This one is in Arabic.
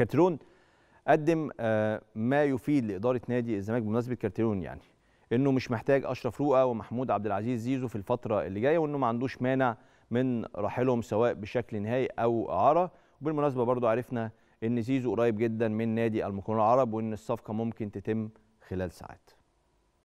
كارتيرون قدم آه، ما يفيد لاداره نادي الزمالك بمناسبه كارتيرون يعني انه مش محتاج اشرف روقه ومحمود عبد العزيز زيزو في الفتره اللي جايه وانه ما عندوش مانع من رحيلهم سواء بشكل نهائي او اعاره وبالمناسبه برضو عرفنا ان زيزو قريب جدا من نادي المقاولون العرب وان الصفقه ممكن تتم خلال ساعات